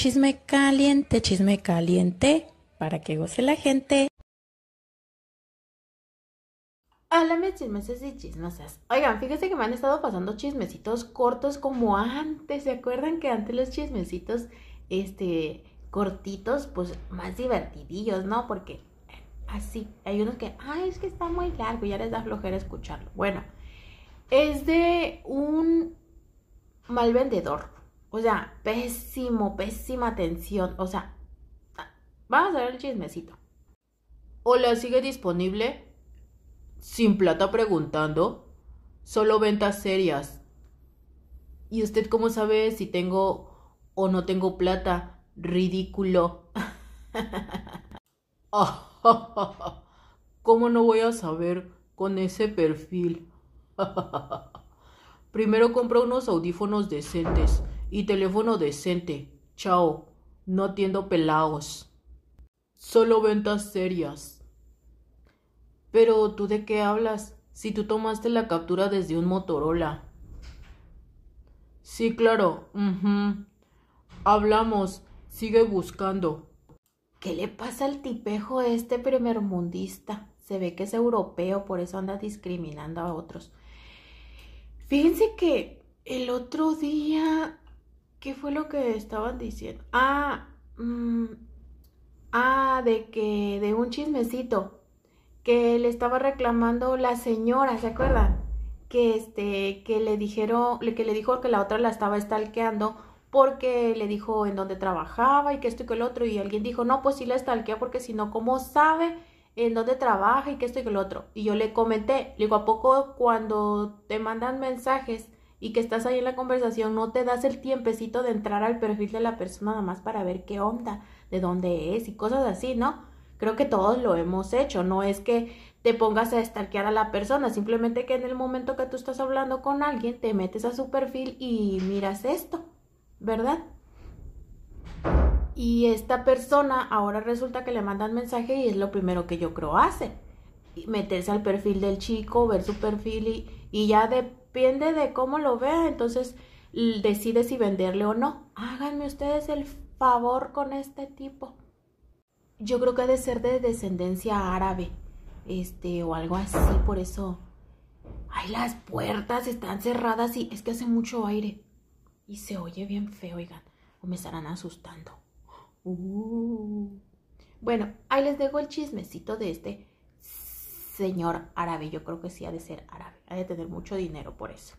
Chisme caliente, chisme caliente, para que goce la gente. Háblame mis chismeses y chismosas. Oigan, fíjense que me han estado pasando chismecitos cortos como antes. ¿Se acuerdan que antes los chismecitos, este, cortitos, pues más divertidillos, ¿no? Porque eh, así, hay unos que, ay, es que está muy largo, y ya les da flojera escucharlo. Bueno, es de un mal vendedor. O sea, pésimo, pésima atención. O sea, vamos a ver el chismecito. hola, sigue disponible sin plata preguntando. Solo ventas serias. ¿Y usted cómo sabe si tengo o no tengo plata? Ridículo. Ah, ¿Cómo no voy a saber con ese perfil? Primero compro unos audífonos decentes y teléfono decente. Chao, no atiendo pelados. Solo ventas serias. Pero tú de qué hablas si tú tomaste la captura desde un Motorola. Sí, claro. Hablamos. Sigue buscando. ¿Qué le pasa al tipejo este primermundista? Se ve que es europeo, por eso anda discriminando a otros. Fíjense que el otro día ¿Qué fue lo que estaban diciendo? Ah, mm, ah, de que, de un chismecito, que le estaba reclamando la señora, ¿se acuerdan? Que este, que le dijeron, que le dijo que la otra la estaba estalqueando porque le dijo en dónde trabajaba y que esto y que el otro, y alguien dijo, no, pues sí la estalquea porque si no, ¿cómo sabe? en dónde trabaja y que esto y que el otro. Y yo le comenté, le digo, ¿a poco cuando te mandan mensajes y que estás ahí en la conversación, no te das el tiempecito de entrar al perfil de la persona nada más para ver qué onda, de dónde es y cosas así, ¿no? Creo que todos lo hemos hecho, no es que te pongas a estalquear a la persona, simplemente que en el momento que tú estás hablando con alguien, te metes a su perfil y miras esto, ¿verdad? Y esta persona ahora resulta que le mandan mensaje y es lo primero que yo creo hace. meterse al perfil del chico, ver su perfil y, y ya de depende de cómo lo vea, entonces decide si venderle o no. Háganme ustedes el favor con este tipo. Yo creo que ha de ser de descendencia árabe, este, o algo así, por eso. Ay, las puertas están cerradas y es que hace mucho aire. Y se oye bien feo, oigan, o me estarán asustando. Uh. Bueno, ahí les dejo el chismecito de este señor árabe. Yo creo que sí ha de ser árabe. Ha de tener mucho dinero por eso.